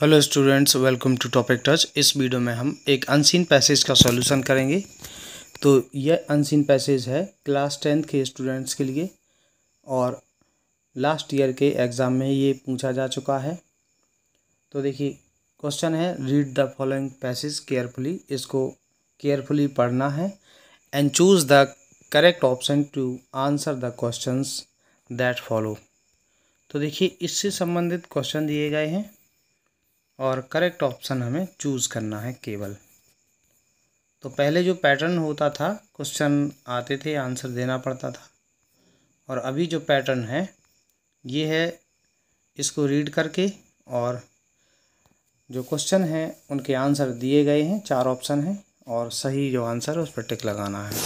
hello students welcome to topic touch इस video में हम एक अनसीन पैसेज का सॉल्यूशन करेंगे तो यह अनसीन पैसेज है क्लास टेंथ के स्टूडेंट्स के लिए और लास्ट ईयर के एग्ज़ाम में ये पूछा जा चुका है तो देखिए क्वेश्चन है read the following passage carefully इसको केयरफुली पढ़ना है and choose the correct option to answer the question that follow तो देखिए इससे संबंधित क्वेश्चन दिए गए हैं और करेक्ट ऑप्शन हमें चूज़ करना है केवल तो पहले जो पैटर्न होता था क्वेश्चन आते थे आंसर देना पड़ता था और अभी जो पैटर्न है ये है इसको रीड करके और जो क्वेश्चन है उनके आंसर दिए गए हैं चार ऑप्शन हैं और सही जो आंसर है उस पर टिक लगाना है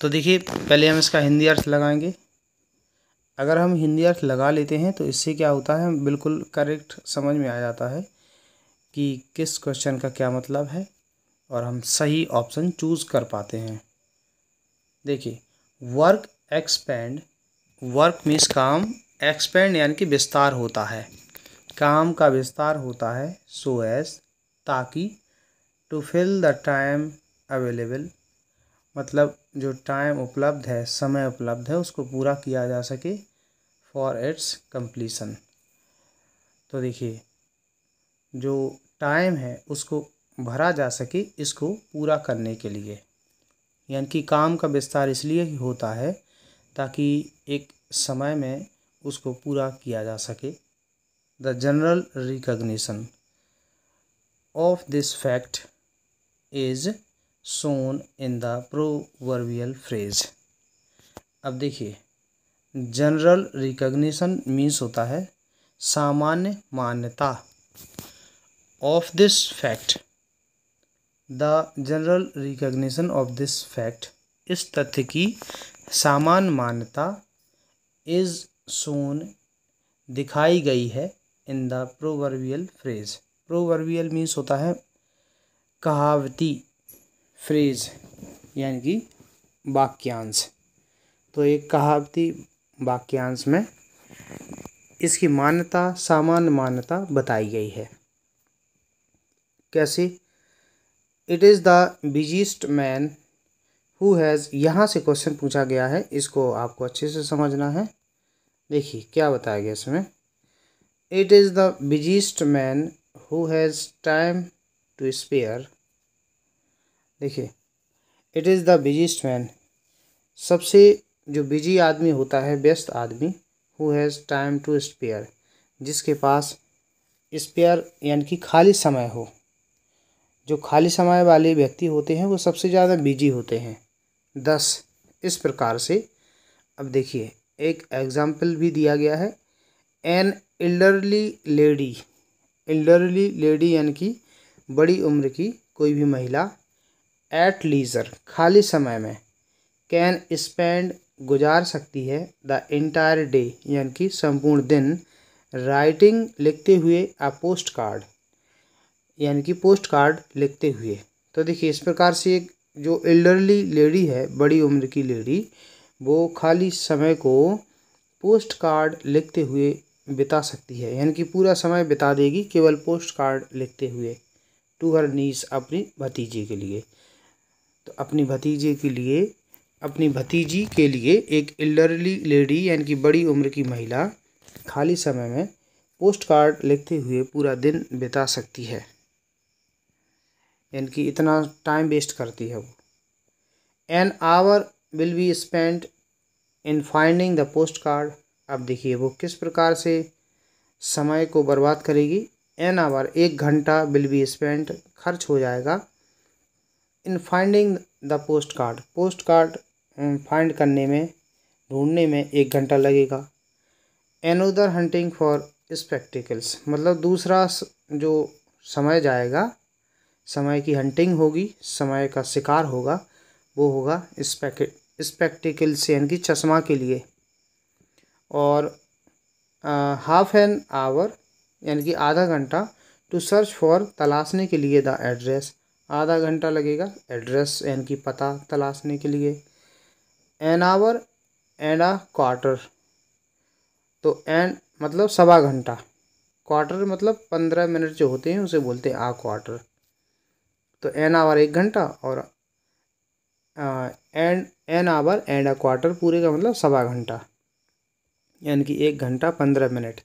तो देखिए पहले हम इसका हिंदी अर्थ लगाएंगे अगर हम हिंदी अर्थ लगा लेते हैं तो इससे क्या होता है बिल्कुल करेक्ट समझ में आ जाता है कि किस क्वेश्चन का क्या मतलब है और हम सही ऑप्शन चूज़ कर पाते हैं देखिए वर्क एक्सपेंड वर्क मीन्स काम एक्सपेंड यानी कि विस्तार होता है काम का विस्तार होता है सो एज ताकि to fill the time available मतलब जो टाइम उपलब्ध है समय उपलब्ध है उसको पूरा किया जा सके फॉर इट्स कम्प्लीसन तो देखिए जो टाइम है उसको भरा जा सके इसको पूरा करने के लिए यानी कि काम का विस्तार इसलिए ही होता है ताकि एक समय में उसको पूरा किया जा सके the general recognition of this fact is shown in the proverbial phrase अब देखिए जनरल रिकॉग्निशन मीन्स होता है सामान्य मान्यता of this fact the general recognition of this fact इस तथ्य की सामान्य मान्यता इज सोन दिखाई गई है in the proverbial phrase proverbial means होता है कहावती फ्रेज यानी कि वाक्यांश तो एक कहावती वाक्यांश में इसकी मान्यता सामान्य मान्यता बताई गई है कैसे it is the busiest man who has यहाँ से क्वेश्चन पूछा गया है इसको आपको अच्छे से समझना है देखिए क्या बताया गया इसमें it is the busiest man who has time to spare देखिए it is the busiest man सबसे जो बिजी आदमी होता है बेस्ट आदमी who has time to spare जिसके पास स्पेयर यानी कि खाली समय हो जो खाली समय वाले व्यक्ति होते हैं वो सबसे ज़्यादा बिजी होते हैं दस इस प्रकार से अब देखिए एक एग्ज़ाम्पल भी दिया गया है an elderly lady elderly lady यानी कि बड़ी उम्र की कोई भी महिला एट लीज़र खाली समय में कैन स्पेंड गुजार सकती है द एंटायर डे यानी कि संपूर्ण दिन राइटिंग लिखते हुए या पोस्ट कार्ड यानी कि पोस्ट कार्ड लिखते हुए तो देखिए इस प्रकार से एक जो एल्डरली लेडी है बड़ी उम्र की लेडी वो खाली समय को पोस्ट कार्ड लिखते हुए बिता सकती है यानी कि पूरा समय बिता देगी केवल पोस्ट कार्ड लिखते हुए टू हर नीस अपनी भतीजे के लिए तो अपनी भतीजे के लिए अपनी भतीजी के लिए एक एल्डरली लेडी यानी कि बड़ी उम्र की महिला खाली समय में पोस्ट कार्ड लिखते हुए पूरा दिन बिता सकती है यानी कि इतना टाइम वेस्ट करती है वो an hour will be spend in finding the post card अब देखिए वो किस प्रकार से समय को बर्बाद करेगी एन आवर एक घंटा विल बी स्पेंड खर्च हो जाएगा in finding the post card post card find करने में ढूंढने में एक घंटा लगेगा एनोदर हंटिंग फॉर स्पेक्टिकल्स मतलब दूसरा जो समय जाएगा समय की हंटिंग होगी समय का शिकार होगा वो होगा स्पेक स्पेक्टिकल्स यानी कि चश्मा के लिए और हाफ एन आवर यानी कि आधा घंटा टू सर्च फॉर तलाशने के लिए द एड्रेस आधा घंटा लगेगा एड्रेस यानी कि पता तलाशने के लिए an hour and a quarter तो एन मतलब सवा घंटा क्वार्टर मतलब पंद्रह मिनट जो होते हैं उसे बोलते हैं आ क्वार्टर तो एन आवर एक घंटा और and an hour and a quarter पूरे का मतलब सवा घंटा यानी कि एक घंटा पंद्रह minute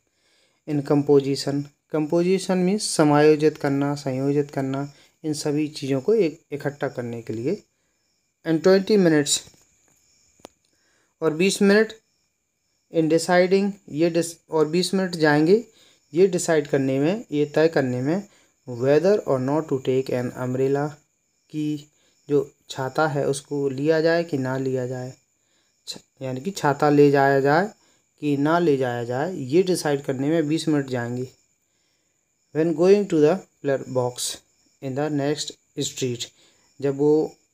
in composition composition means समायोजित करना संयोजित करना इन सभी चीज़ों को एक इकट्ठा करने के लिए एंड ट्वेंटी मिनट्स और बीस मिनट इन डिसाइडिंग ये डिस और बीस मिनट जाएंगे ये डिसाइड करने में ये तय करने में whether or not to take an umbrella की जो छाता है उसको लिया जाए कि ना लिया जाए यानी कि छाता ले जाया जाए कि ना ले जाया जाए ये डिसाइड करने में बीस मिनट जाएंगे when going to the pillar box in the next street जब वो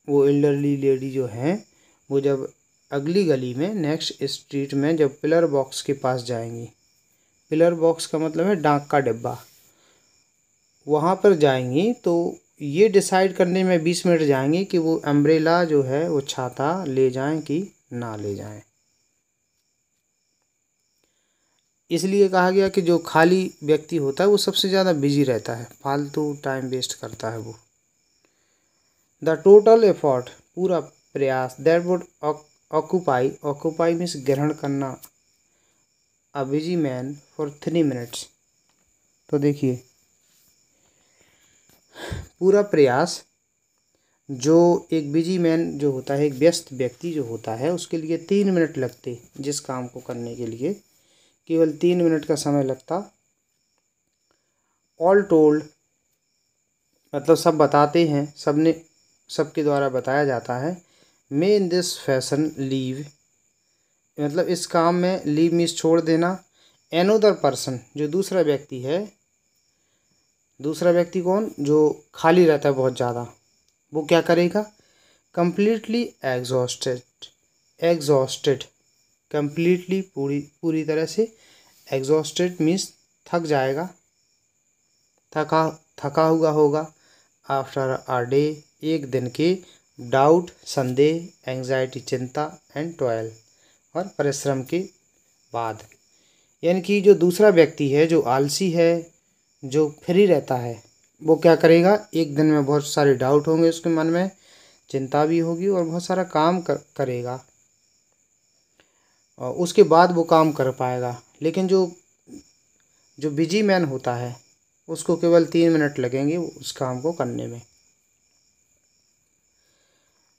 वो एल्डरली लेडी जो हैं वो जब अगली गली में नेक्स्ट स्ट्रीट में जब पिलर बॉक्स के पास जाएंगी पिलर बॉक्स का मतलब है डाक का डिब्बा वहाँ पर जाएंगी तो ये डिसाइड करने में बीस मिनट जाएंगे कि वो अम्ब्रेला जो है वो छाता ले जाएं कि ना ले जाएं इसलिए कहा गया कि जो खाली व्यक्ति होता है वो सबसे ज़्यादा बिजी रहता है फालतू टाइम वेस्ट करता है वो द टोटल एफर्ट पूरा प्रयास that would occupy occupy means ग्रहण करना a busy man for three minutes तो देखिए पूरा प्रयास जो एक बिजी मैन जो होता है एक व्यस्त व्यक्ति जो होता है उसके लिए तीन मिनट लगते जिस काम को करने के लिए केवल तीन मिनट का समय लगता ऑल टोल्ड मतलब सब बताते हैं सबने सबके द्वारा बताया जाता है may in this fashion leave मतलब इस काम में लीव मीस छोड़ देना एनोदर पर्सन जो दूसरा व्यक्ति है दूसरा व्यक्ति कौन जो खाली रहता है बहुत ज़्यादा वो क्या करेगा कम्प्लीटली एग्जॉस्टेड एग्जॉस्टेड कम्प्लीटली पूरी पूरी तरह से एग्जॉस्टेड मीन्स थक जाएगा थका थका हुआ होगा आफ्टर आ डे एक दिन के डाउट संदेह एंजाइटी चिंता एंड टॉयल और परिश्रम के बाद यानी कि जो दूसरा व्यक्ति है जो आलसी है जो फ्री रहता है वो क्या करेगा एक दिन में बहुत सारे डाउट होंगे उसके मन में चिंता भी होगी और बहुत सारा काम कर, करेगा और उसके बाद वो काम कर पाएगा लेकिन जो जो बिजी मैन होता है उसको केवल तीन मिनट लगेंगे उस काम को करने में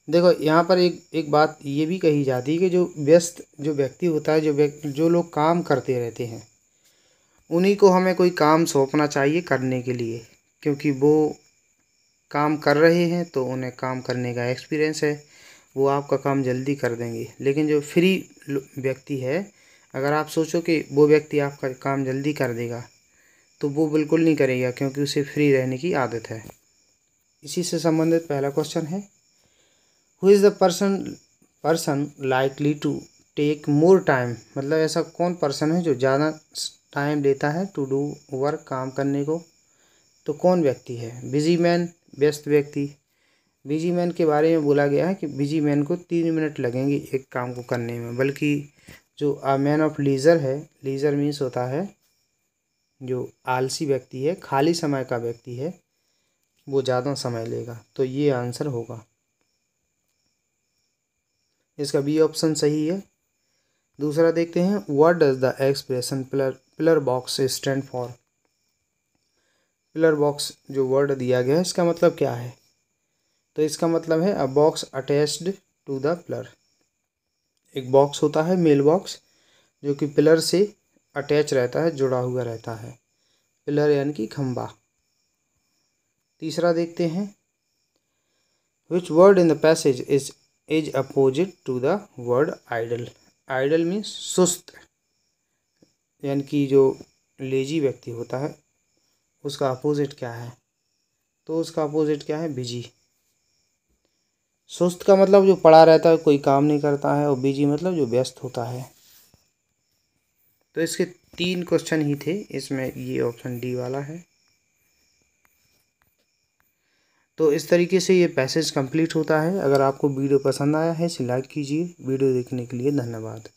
देखो यहाँ पर एक एक बात ये भी कही जाती है कि जो व्यस्त जो व्यक्ति होता है जो व्यक्ति जो लोग काम करते रहते हैं उन्हीं को हमें कोई काम सौंपना चाहिए करने के लिए क्योंकि वो काम कर रहे हैं तो उन्हें काम करने का एक्सपीरियंस है वो आपका काम जल्दी कर देंगे लेकिन जो फ्री व्यक्ति है अगर आप सोचो कि वो व्यक्ति आपका काम जल्दी कर देगा तो वो बिल्कुल नहीं करेगा क्योंकि उसे फ्री रहने की आदत है इसी से संबंधित पहला क्वेश्चन है who is the person person likely to take more time मतलब ऐसा कौन पर्सन है जो ज़्यादा टाइम लेता है टू डू वर्क काम करने को तो कौन व्यक्ति है बिजी मैन व्यस्त व्यक्ति बिजी मैन के बारे में बोला गया है कि बिजी मैन को तीन मिनट लगेंगे एक काम को करने में बल्कि जो आ मैन ऑफ लीज़र है लीज़र मीन्स होता है जो आलसी व्यक्ति है खाली समय का व्यक्ति है वो ज़्यादा समय लेगा तो ये आंसर होगा इसका बी ऑप्शन सही है दूसरा देखते हैं what does the expression pillar pillar box stand for pillar box जो वर्ड दिया गया है इसका मतलब क्या है तो इसका मतलब है a box attached to the pillar एक बॉक्स होता है मेल बॉक्स जो कि पिलर से अटैच रहता है जुड़ा हुआ रहता है पिलर यानी कि खम्बा तीसरा देखते हैं which word in the passage is is opposite to the word idle idle means सुस्त यानी कि जो लेजी व्यक्ति होता है उसका अपोजिट क्या है तो उसका अपोजिट क्या है बिजी सुस्त का मतलब जो पड़ा रहता है कोई काम नहीं करता है और बिजी मतलब जो व्यस्त होता है तो इसके तीन क्वेश्चन ही थे इसमें ये ऑप्शन डी वाला है तो इस तरीके से ये पैसेज कंप्लीट होता है अगर आपको वीडियो पसंद आया है इसे लाइक कीजिए वीडियो देखने के लिए धन्यवाद